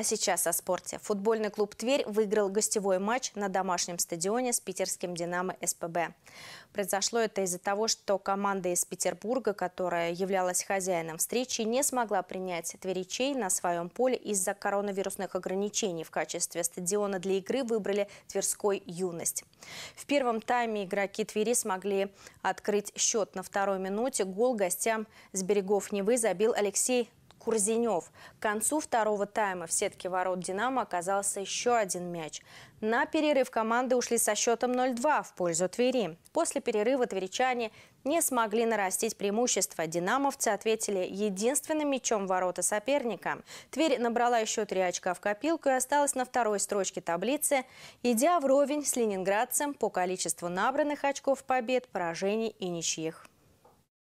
А сейчас о спорте. Футбольный клуб «Тверь» выиграл гостевой матч на домашнем стадионе с питерским «Динамо» СПБ. Произошло это из-за того, что команда из Петербурга, которая являлась хозяином встречи, не смогла принять тверичей на своем поле из-за коронавирусных ограничений. В качестве стадиона для игры выбрали Тверской «Юность». В первом тайме игроки Твери смогли открыть счет на второй минуте. Гол гостям с берегов Невы забил Алексей Курзенев. К концу второго тайма в сетке ворот «Динамо» оказался еще один мяч. На перерыв команды ушли со счетом 0-2 в пользу Твери. После перерыва тверичане не смогли нарастить преимущество. Динамовцы ответили единственным мячом ворота соперника. Тверь набрала еще три очка в копилку и осталась на второй строчке таблицы, идя вровень с ленинградцем по количеству набранных очков побед, поражений и ничьих.